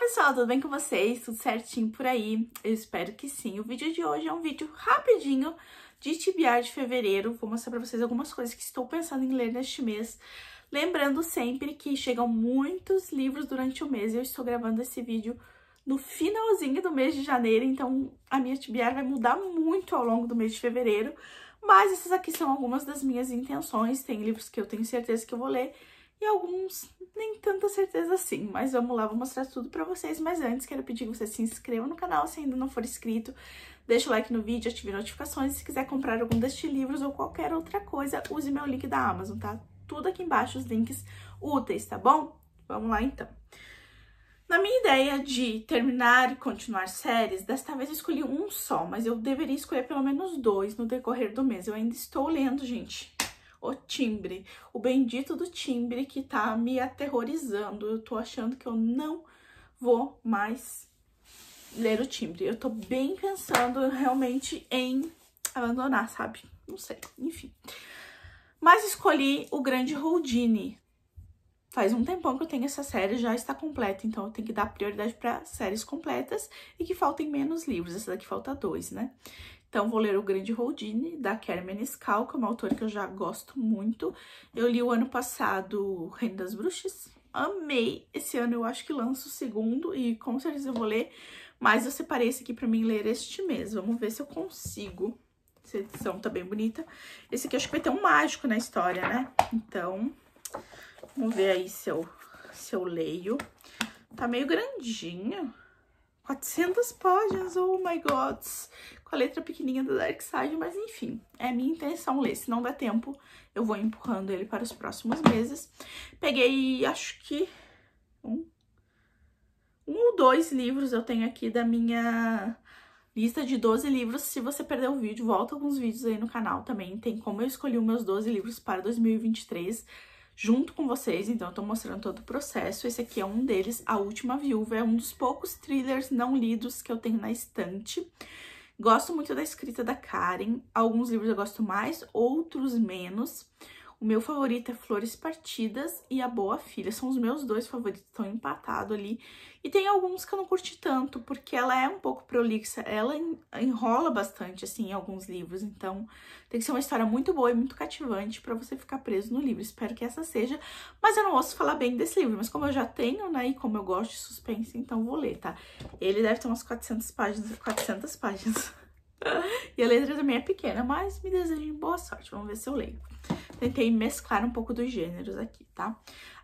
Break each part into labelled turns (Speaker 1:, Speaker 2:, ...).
Speaker 1: pessoal, tudo bem com vocês? Tudo certinho por aí? Eu espero que sim. O vídeo de hoje é um vídeo rapidinho de tibiar de fevereiro. Vou mostrar pra vocês algumas coisas que estou pensando em ler neste mês. Lembrando sempre que chegam muitos livros durante o mês. Eu estou gravando esse vídeo no finalzinho do mês de janeiro, então a minha tibiar vai mudar muito ao longo do mês de fevereiro. Mas essas aqui são algumas das minhas intenções. Tem livros que eu tenho certeza que eu vou ler e alguns nem tanta certeza assim, mas vamos lá, vou mostrar tudo pra vocês, mas antes quero pedir que você se inscreva no canal se ainda não for inscrito, deixa o like no vídeo, ative notificações, se quiser comprar algum destes livros ou qualquer outra coisa, use meu link da Amazon, tá? Tudo aqui embaixo, os links úteis, tá bom? Vamos lá então. Na minha ideia de terminar e continuar séries, desta vez eu escolhi um só, mas eu deveria escolher pelo menos dois no decorrer do mês. Eu ainda estou lendo, gente o timbre, o bendito do timbre que tá me aterrorizando. Eu tô achando que eu não vou mais ler o timbre. Eu tô bem pensando realmente em abandonar, sabe? Não sei, enfim. Mas escolhi o Grande Houdini. Faz um tempão que eu tenho essa série, já está completa, então eu tenho que dar prioridade para séries completas e que faltem menos livros. Essa daqui falta dois, né? Então, vou ler O Grande Houdini, da Carmen Escal, que é uma autora que eu já gosto muito. Eu li o ano passado Reino das Bruxas, amei. Esse ano eu acho que lanço o segundo e com certeza eu vou ler, mas eu separei esse aqui para mim ler este mês. Vamos ver se eu consigo. Essa edição tá bem bonita. Esse aqui eu acho que vai ter um mágico na história, né? Então, vamos ver aí se eu, se eu leio. Tá meio grandinho. 400 páginas, oh my god, com a letra pequenininha do Dark Side, mas enfim, é minha intenção ler, se não der tempo, eu vou empurrando ele para os próximos meses. Peguei, acho que um, um ou dois livros eu tenho aqui da minha lista de 12 livros. Se você perdeu o vídeo, volta alguns vídeos aí no canal também. Tem como eu escolhi os meus 12 livros para 2023 junto com vocês, então eu tô mostrando todo o processo. Esse aqui é um deles, A Última Viúva, é um dos poucos thrillers não lidos que eu tenho na estante. Gosto muito da escrita da Karen, alguns livros eu gosto mais, outros menos. O meu favorito é Flores Partidas e A Boa Filha. São os meus dois favoritos, estão empatados ali. E tem alguns que eu não curti tanto, porque ela é um pouco prolixa, ela enrola bastante, assim, em alguns livros. Então, tem que ser uma história muito boa e muito cativante para você ficar preso no livro. Espero que essa seja. Mas eu não ouço falar bem desse livro, mas como eu já tenho, né, e como eu gosto de suspense, então vou ler, tá? Ele deve ter umas 400 páginas, 400 páginas. e a letra também é pequena, mas me desejo boa sorte. Vamos ver se eu leio tentei mesclar um pouco dos gêneros aqui, tá?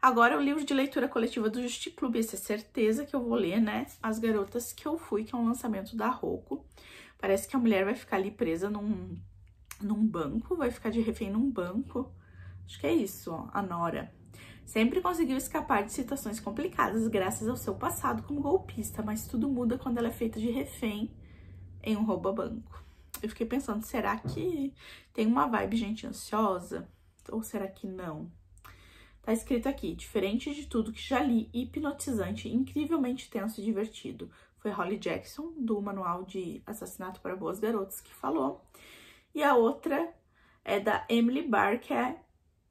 Speaker 1: Agora, é o livro de leitura coletiva do Justi Clube, essa é certeza que eu vou ler, né? As Garotas que Eu Fui, que é um lançamento da Rocco. Parece que a mulher vai ficar ali presa num, num banco, vai ficar de refém num banco. Acho que é isso, ó, a Nora. Sempre conseguiu escapar de situações complicadas graças ao seu passado como golpista, mas tudo muda quando ela é feita de refém em um roubo a banco. Eu fiquei pensando, será que tem uma vibe gente ansiosa? ou será que não? Tá escrito aqui, diferente de tudo que já li, hipnotizante, incrivelmente tenso e divertido. Foi Holly Jackson, do Manual de Assassinato para Boas Garotas, que falou. E a outra é da Emily Barr, que é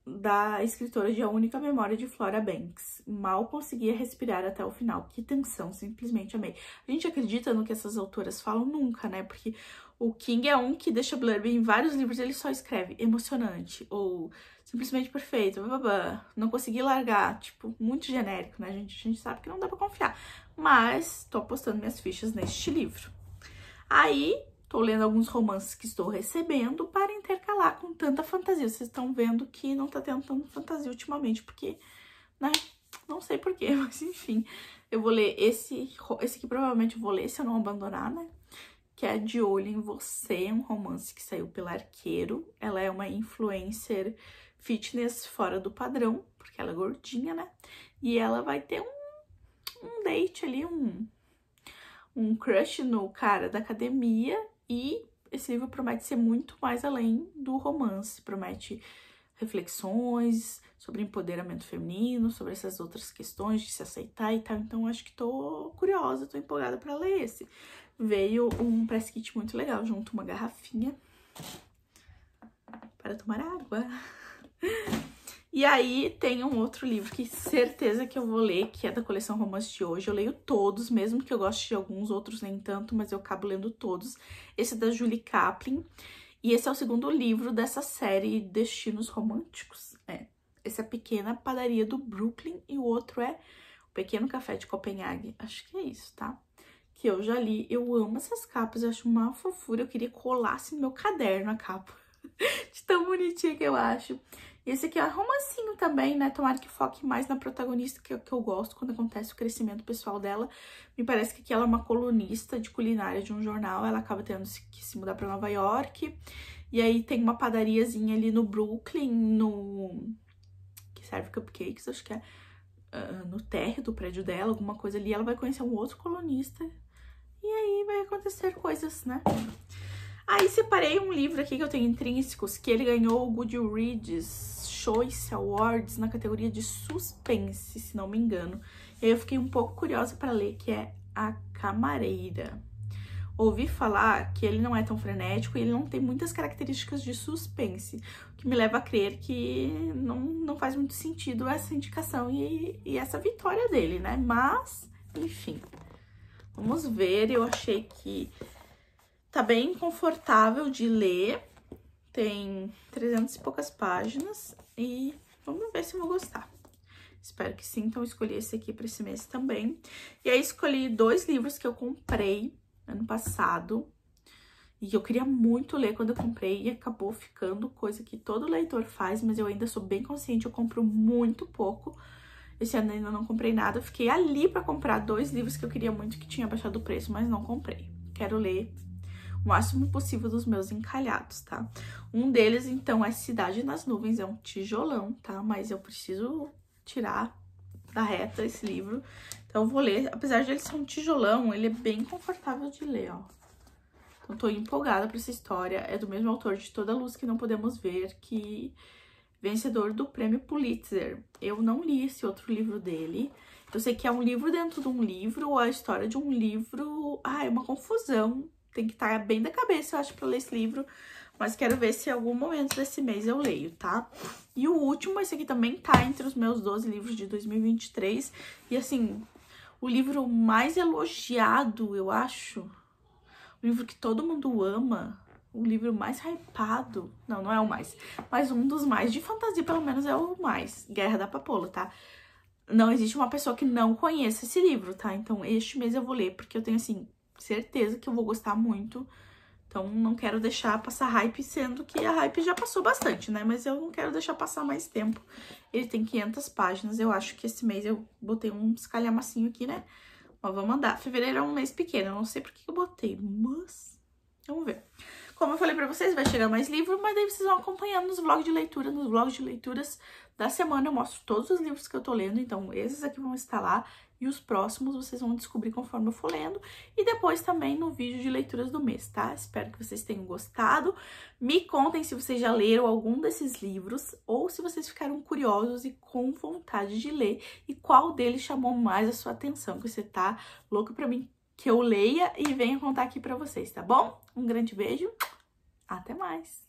Speaker 1: da escritora de A Única Memória de Flora Banks. Mal conseguia respirar até o final. Que tensão, simplesmente amei. A gente acredita no que essas autoras falam nunca, né? Porque o King é um que deixa blurb em vários livros, ele só escreve emocionante ou simplesmente perfeito, blá, blá, blá. não consegui largar, tipo, muito genérico, né, gente? A gente sabe que não dá pra confiar, mas tô apostando minhas fichas neste livro. Aí, Estou lendo alguns romances que estou recebendo para intercalar com tanta fantasia. Vocês estão vendo que não está tendo tanta fantasia ultimamente, porque, né? Não sei porquê, mas enfim. Eu vou ler esse, esse aqui provavelmente eu vou ler se eu não abandonar, né? Que é De Olho em Você, um romance que saiu pela Arqueiro. Ela é uma influencer fitness fora do padrão, porque ela é gordinha, né? E ela vai ter um, um date ali, um, um crush no cara da academia e esse livro promete ser muito mais além do romance, promete reflexões sobre empoderamento feminino, sobre essas outras questões de se aceitar e tal. Então acho que tô curiosa, tô empolgada para ler esse. Veio um press kit muito legal, junto uma garrafinha para tomar água. E aí tem um outro livro que certeza que eu vou ler, que é da coleção Romance de hoje. Eu leio todos, mesmo que eu goste de alguns, outros nem tanto, mas eu acabo lendo todos. Esse é da Julie Kaplan. E esse é o segundo livro dessa série Destinos Românticos. É. Esse é a Pequena Padaria do Brooklyn e o outro é O Pequeno Café de Copenhague. Acho que é isso, tá? Que eu já li. Eu amo essas capas, eu acho uma fofura. Eu queria colar assim, no meu caderno a capa. de tão bonitinha que eu acho. E esse aqui é romancinho também, né? Tomara que foque mais na protagonista, que, é o que eu gosto quando acontece o crescimento pessoal dela. Me parece que aqui ela é uma colunista de culinária de um jornal, ela acaba tendo que se mudar para Nova York. E aí tem uma padariazinha ali no Brooklyn, no... que serve cupcakes, acho que é uh, no térreo do prédio dela, alguma coisa ali. Ela vai conhecer um outro colunista e aí vai acontecer coisas, né? Aí separei um livro aqui que eu tenho intrínsecos, que ele ganhou o Goodreads Choice Awards na categoria de suspense, se não me engano. E aí eu fiquei um pouco curiosa para ler, que é A Camareira. Ouvi falar que ele não é tão frenético e ele não tem muitas características de suspense, o que me leva a crer que não, não faz muito sentido essa indicação e, e essa vitória dele, né? Mas, enfim, vamos ver. Eu achei que Tá bem confortável de ler, tem 300 e poucas páginas e vamos ver se eu vou gostar. Espero que sim, então escolhi esse aqui para esse mês também. E aí escolhi dois livros que eu comprei ano passado e eu queria muito ler quando eu comprei e acabou ficando coisa que todo leitor faz, mas eu ainda sou bem consciente, eu compro muito pouco. Esse ano ainda não comprei nada, fiquei ali para comprar dois livros que eu queria muito que tinha baixado o preço, mas não comprei. Quero ler máximo possível dos meus encalhados, tá? Um deles, então, é Cidade nas Nuvens, é um tijolão, tá? Mas eu preciso tirar da reta esse livro. Então, vou ler. Apesar de ele ser um tijolão, ele é bem confortável de ler, ó. Então, tô empolgada pra essa história. É do mesmo autor de Toda Luz Que Não Podemos Ver, que... Vencedor do prêmio Pulitzer. Eu não li esse outro livro dele. Eu sei que é um livro dentro de um livro, ou a história de um livro. Ah, é uma confusão tem que estar tá bem da cabeça, eu acho, pra ler esse livro. Mas quero ver se em algum momento desse mês eu leio, tá? E o último, esse aqui também tá entre os meus 12 livros de 2023. E assim, o livro mais elogiado, eu acho. O livro que todo mundo ama. O livro mais hypado. Não, não é o mais. Mas um dos mais. De fantasia, pelo menos, é o mais. Guerra da Papola, tá? Não existe uma pessoa que não conheça esse livro, tá? Então, este mês eu vou ler, porque eu tenho, assim, certeza que eu vou gostar muito. Então, não quero deixar passar hype, sendo que a hype já passou bastante, né? Mas eu não quero deixar passar mais tempo. Ele tem 500 páginas, eu acho que esse mês eu botei um escalhamacinho aqui, né? Mas vamos andar. Fevereiro é um mês pequeno, eu não sei por que eu botei, mas... Vamos ver. Como eu falei pra vocês, vai chegar mais livro, mas daí vocês vão acompanhando nos vlogs de leitura. Nos vlogs de leituras da semana eu mostro todos os livros que eu tô lendo, então esses aqui vão estar lá e os próximos vocês vão descobrir conforme eu for lendo. E depois também no vídeo de leituras do mês, tá? Espero que vocês tenham gostado. Me contem se vocês já leram algum desses livros ou se vocês ficaram curiosos e com vontade de ler e qual deles chamou mais a sua atenção, que você tá louco pra mim que eu leia e venha contar aqui pra vocês, tá bom? Um grande beijo! Até mais!